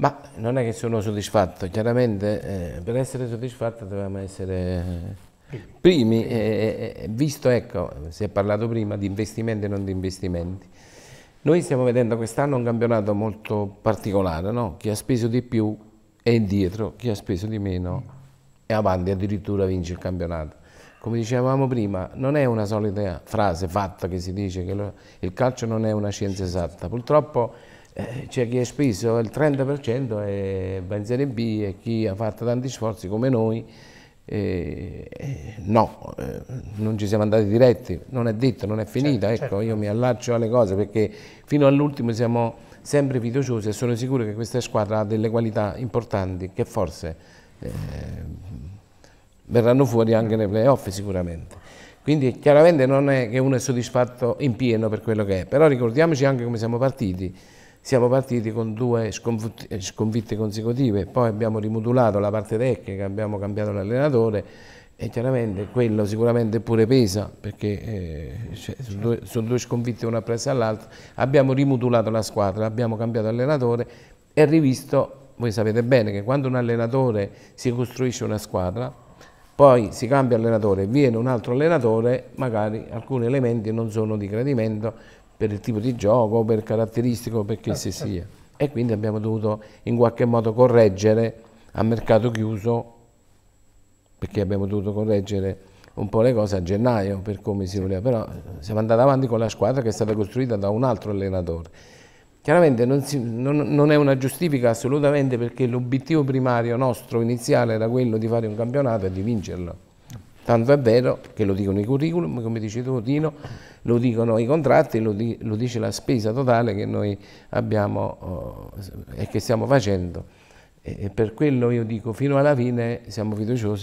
Ma non è che sono soddisfatto, chiaramente eh, per essere soddisfatto dovevamo essere eh, primi, eh, eh, eh, visto ecco, si è parlato prima di investimenti e non di investimenti. Noi stiamo vedendo quest'anno un campionato molto particolare, no? chi ha speso di più è indietro, chi ha speso di meno è avanti, addirittura vince il campionato. Come dicevamo prima, non è una solita frase fatta che si dice che lo, il calcio non è una scienza esatta, purtroppo eh, c'è chi ha speso il 30% è benzina B e chi ha fatto tanti sforzi come noi eh, eh, no, eh, non ci siamo andati diretti, non è detto, non è certo, finita, certo, ecco certo. io mi allaccio alle cose perché fino all'ultimo siamo sempre fiduciosi e sono sicuro che questa squadra ha delle qualità importanti che forse eh, verranno fuori anche nei playoff sicuramente. Quindi chiaramente non è che uno è soddisfatto in pieno per quello che è, però ricordiamoci anche come siamo partiti siamo partiti con due eh, sconfitte consecutive, poi abbiamo rimodulato la parte tecnica, abbiamo cambiato l'allenatore e chiaramente quello sicuramente pure pesa perché eh, cioè, sono, due, sono, due, sconfitte una presa all'altra, abbiamo rimodulato la squadra, abbiamo cambiato allenatore e rivisto, voi sapete bene che quando un allenatore si costruisce una squadra, poi si cambia allenatore, viene un altro allenatore, magari alcuni elementi non sono di gradimento, per il tipo di gioco, per caratteristico, perché che certo, si certo. sia. E quindi abbiamo dovuto in qualche modo correggere a mercato chiuso, perché abbiamo dovuto correggere un po' le cose a gennaio per come si voleva, però eh, siamo andati avanti con la squadra che è stata costruita da un altro allenatore. Chiaramente non, si, non, non è una giustifica assolutamente perché l'obiettivo primario nostro iniziale era quello di fare un campionato e di vincerlo Tanto è vero che lo dicono i curriculum, come dice tu Dino, lo dicono i contratti, lo, di, lo dice la spesa totale che noi abbiamo eh, e che stiamo facendo. E per quello io dico fino alla fine siamo fiduciosi.